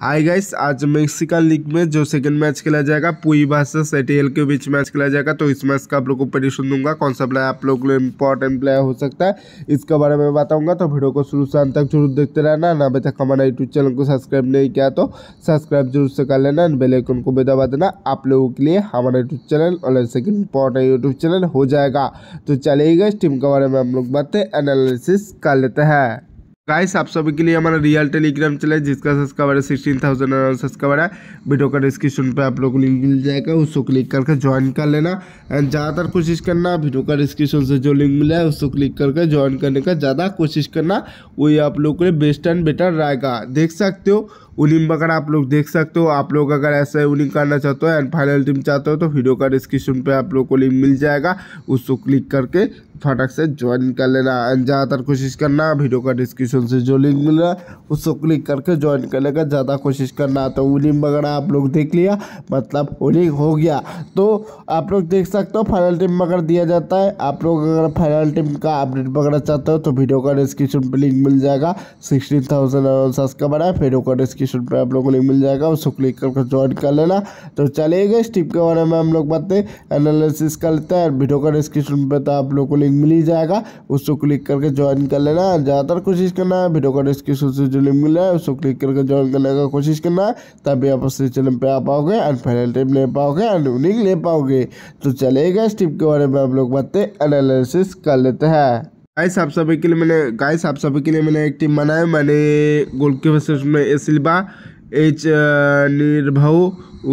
हाय guys आज Mexican league में जो सेकंड मैच खेला जाएगा पुई वर्सेस एटीएल के बीच मैच खेला जाएगा तो इस मैच का आप लोग को प्रडिशन दूंगा कौन सा प्लेयर आप लोग के इंपॉर्टेंट प्लेयर हो सकता है इसके बारे में बताऊंगा तो वीडियो को शुरू से अंत तक जरूर देखते रहना ना अभी तक हमारा यूट्यूब चैनल को सब्सक्राइब नहीं किया तो सब्सक्राइब जरूर से कर लेना बेलाइकन को भी दबा देना आप लोगों के लिए हमारा यूट्यूब चैनल और सेकेंड इंपॉर्टेंट यूट्यूब चैनल हो जाएगा तो चलिए गाइस टीम के बारे में हम लोग बातें एनालिसिस कर लेते हैं गाइस आप सभी के लिए हमारा रियल टेलीग्राम चला है जिसका सब्सक्राइबर है सिक्सटीन थाउजेंड सब्सक्राइबर है वीडियो का डिस्क्रिप्शन पे आप लोग को लिंक मिल जाएगा उसको क्लिक करके ज्वाइन कर लेना एंड ज़्यादातर कोशिश करना वीडियो का डिस्क्रिप्शन से जो लिंक मिला है उसको क्लिक करके ज्वाइन करने का ज़्यादा कोशिश करना वही आप लोग के लिए बेस्ट एंड बेटर रहेगा देख सकते हो उनिंग वगैरह आप लोग देख सकते हो आप लोग अगर ऐसे उनिंग करना चाहते हो एंड फाइनल टीम चाहते हो तो वीडियो का डिस्क्रिप्शन पे आप लोग को लिंक मिल जाएगा उसको क्लिक करके फटक से ज्वाइन कर लेना एंड ज़्यादातर कोशिश करना वीडियो का डिस्क्रिप्शन से जो लिंक मिल रहा है उसको क्लिक करके ज्वाइन कर लेगा ज़्यादा कोशिश करना तो उनिंग वगैरह आप लोग देख लिया मतलब उनिंग हो गया तो आप लोग देख सकते हो फाइनल टीम वगैरह दिया जाता है आप लोग अगर फाइनल टीम का अपडेट वगैरह चाहते हो तो वीडियो का डिस्क्रिप्शन पर लिंक मिल जाएगा सिक्सटीन थाउजेंड सब्सक्राइबर है वीडियो का डिस्क्रिप्शन पच्चीस रुपये आप लोगों को मिल जाएगा उसको क्लिक करके ज्वाइन कर लेना तो चलेगा गए इस टिप के बारे में हम लोग बातें एनालिसिस कर लेते हैं वीडियो का डिस्क्रिप्शन पर तो आप लोग को लिंक मिल ही जाएगा उसको क्लिक करके ज्वाइन कर लेना ज़्यादातर कोशिश करना है वीडियो का डिस्क्रिप्शन से जो लिंक मिल रहा है उसको क्लिक करके ज्वाइन करने का कोशिश करना है तभी आप उस चैनल पर आ पाओगे एंड फाइनल टिप ले पाओगे एंड उनिंग ले पाओगे तो चलेगा इस टिप के बारे में हम लोग बातें एनालिसिस कर लेते हैं गाइस आप सभी के लिए मैंने गाइस आप सभी के लिए मैंने एक टीम बनाया मैंने गोलकीपर में ए सिल्वा एच निर्भव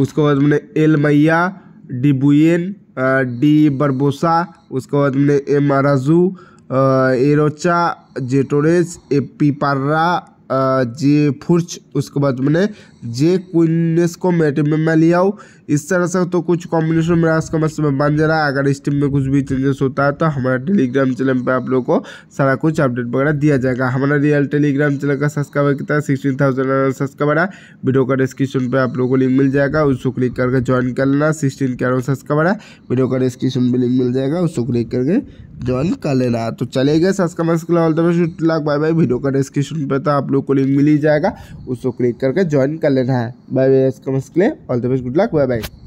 उसके बाद मैंने एल मैया डी बुएन डी बरबोसा उसके बाद मैंने एम आराजू एरोचा जेटोरेस ए पी पार्रा जे फुर्च उसके बाद मैंने जे क्विनेस को मेटिव में मैं लिया हूँ इस तरह से तो कुछ कॉम्बिनेशन मेरा कमर्स में बन जा रहा है अगर इस टीम में कुछ भी चेंजेस होता है तो हमारे टेलीग्राम चैनल पे आप लोगों को सारा कुछ अपडेट वगैरह दिया जाएगा हमारा रियल टेलीग्राम चैनल का सब्सक्राइबर कितना है सिक्सटीन थाउजेंड सब्सक्राइबर है वीडियो का डिस्क्रिप्शन पर आप लोगों को लिंक मिल जाएगा उसको क्लिक करके ज्वाइन कर लेना सिक्सटीन के सब्सक्राइबर है वीडियो का डिस्क्रिप्शन पर लिंक मिल जाएगा उसको क्लिक करके ज्वाइन कर लेना तो चले गए लाख बाय बाय वीडियो का डिस्क्रिप्शन पर तो आप लोग को लिंक मिल ही जाएगा उसको क्लिक करके ज्वाइन कर लेना है bye bye all the best good luck bye bye